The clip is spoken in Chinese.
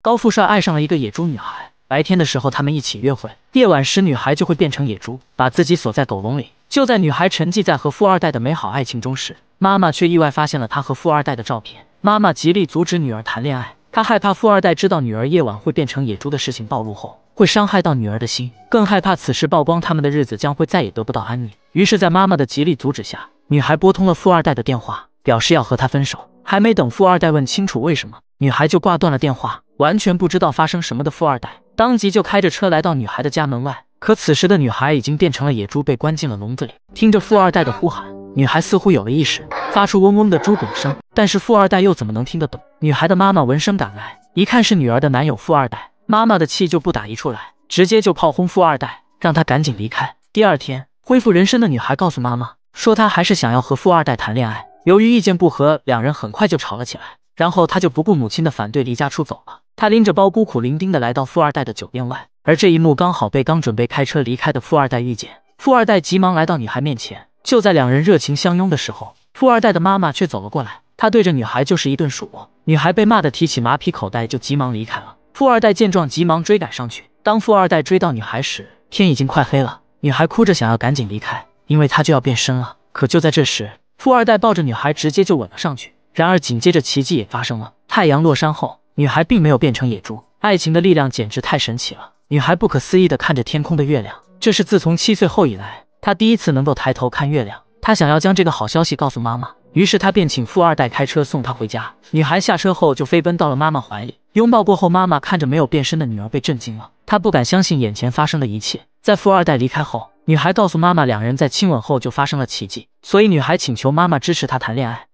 高富帅爱上了一个野猪女孩。白天的时候，他们一起约会；夜晚时，女孩就会变成野猪，把自己锁在狗笼里。就在女孩沉寂在和富二代的美好爱情中时，妈妈却意外发现了她和富二代的照片。妈妈极力阻止女儿谈恋爱，她害怕富二代知道女儿夜晚会变成野猪的事情暴露后，会伤害到女儿的心；更害怕此事曝光，他们的日子将会再也得不到安宁。于是，在妈妈的极力阻止下，女孩拨通了富二代的电话，表示要和他分手。还没等富二代问清楚为什么，女孩就挂断了电话。完全不知道发生什么的富二代，当即就开着车来到女孩的家门外。可此时的女孩已经变成了野猪，被关进了笼子里。听着富二代的呼喊，女孩似乎有了意识，发出嗡嗡的猪拱声。但是富二代又怎么能听得懂？女孩的妈妈闻声赶来，一看是女儿的男友富二代，妈妈的气就不打一处来，直接就炮轰富二代，让他赶紧离开。第二天，恢复人身的女孩告诉妈妈，说她还是想要和富二代谈恋爱。由于意见不合，两人很快就吵了起来。然后他就不顾母亲的反对离家出走了。他拎着包孤苦伶仃的来到富二代的酒店外，而这一幕刚好被刚准备开车离开的富二代遇见。富二代急忙来到女孩面前，就在两人热情相拥的时候，富二代的妈妈却走了过来，她对着女孩就是一顿数落，女孩被骂的提起马皮口袋就急忙离开了。富二代见状急忙追赶上去。当富二代追到女孩时，天已经快黑了，女孩哭着想要赶紧离开，因为她就要变身了。可就在这时，富二代抱着女孩直接就吻了上去。然而，紧接着奇迹也发生了。太阳落山后，女孩并没有变成野猪。爱情的力量简直太神奇了。女孩不可思议的看着天空的月亮，这是自从七岁后以来，她第一次能够抬头看月亮。她想要将这个好消息告诉妈妈，于是她便请富二代开车送她回家。女孩下车后就飞奔到了妈妈怀里，拥抱过后，妈妈看着没有变身的女儿，被震惊了。她不敢相信眼前发生的一切。在富二代离开后，女孩告诉妈妈，两人在亲吻后就发生了奇迹，所以女孩请求妈妈支持她谈恋爱。